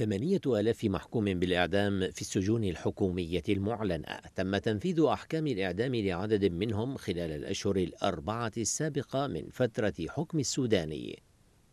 ثمانية آلاف محكوم بالإعدام في السجون الحكومية المعلنة تم تنفيذ أحكام الإعدام لعدد منهم خلال الأشهر الأربعة السابقة من فترة حكم السوداني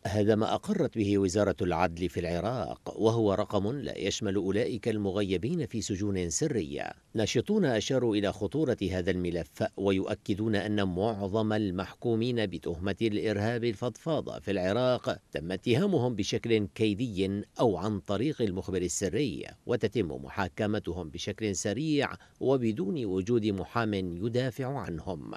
هذا ما أقرت به وزارة العدل في العراق وهو رقم لا يشمل أولئك المغيبين في سجون سرية ناشطون أشاروا إلى خطورة هذا الملف ويؤكدون أن معظم المحكومين بتهمة الإرهاب الفضفاضة في العراق تم اتهامهم بشكل كيدي أو عن طريق المخبر السري وتتم محاكمتهم بشكل سريع وبدون وجود محام يدافع عنهم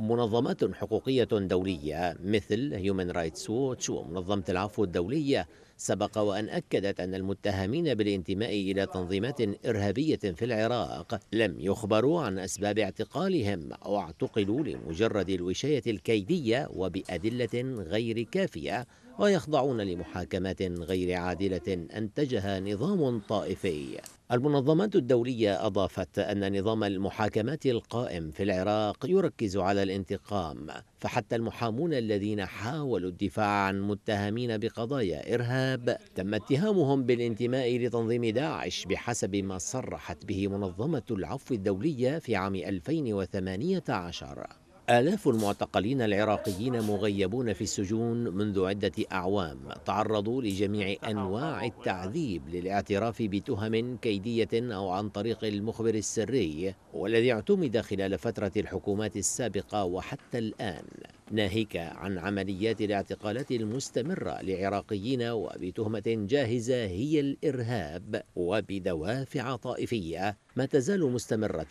منظمات حقوقية دولية مثل Human رايتس ووتش ومنظمة العفو الدولية سبق وأن أكدت أن المتهمين بالانتماء إلى تنظيمات إرهابية في العراق لم يخبروا عن أسباب اعتقالهم أو اعتقلوا لمجرد الوشاية الكيدية وبأدلة غير كافية ويخضعون لمحاكمات غير عادلة أنتجها نظام طائفي المنظمات الدولية أضافت أن نظام المحاكمات القائم في العراق يركز على الانتقام فحتى المحامون الذين حاولوا الدفاع عن متهمين بقضايا إرهاب تم اتهامهم بالانتماء لتنظيم داعش بحسب ما صرحت به منظمة العفو الدولية في عام 2018 آلاف المعتقلين العراقيين مغيبون في السجون منذ عدة أعوام تعرضوا لجميع أنواع التعذيب للاعتراف بتهم كيدية أو عن طريق المخبر السري والذي اعتمد خلال فترة الحكومات السابقة وحتى الآن ناهيك عن عمليات الاعتقالات المستمرة لعراقيين وبتهمة جاهزة هي الإرهاب وبدوافع طائفية ما تزال مستمرة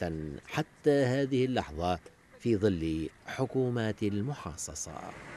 حتى هذه اللحظة في ظل حكومات المحاصصه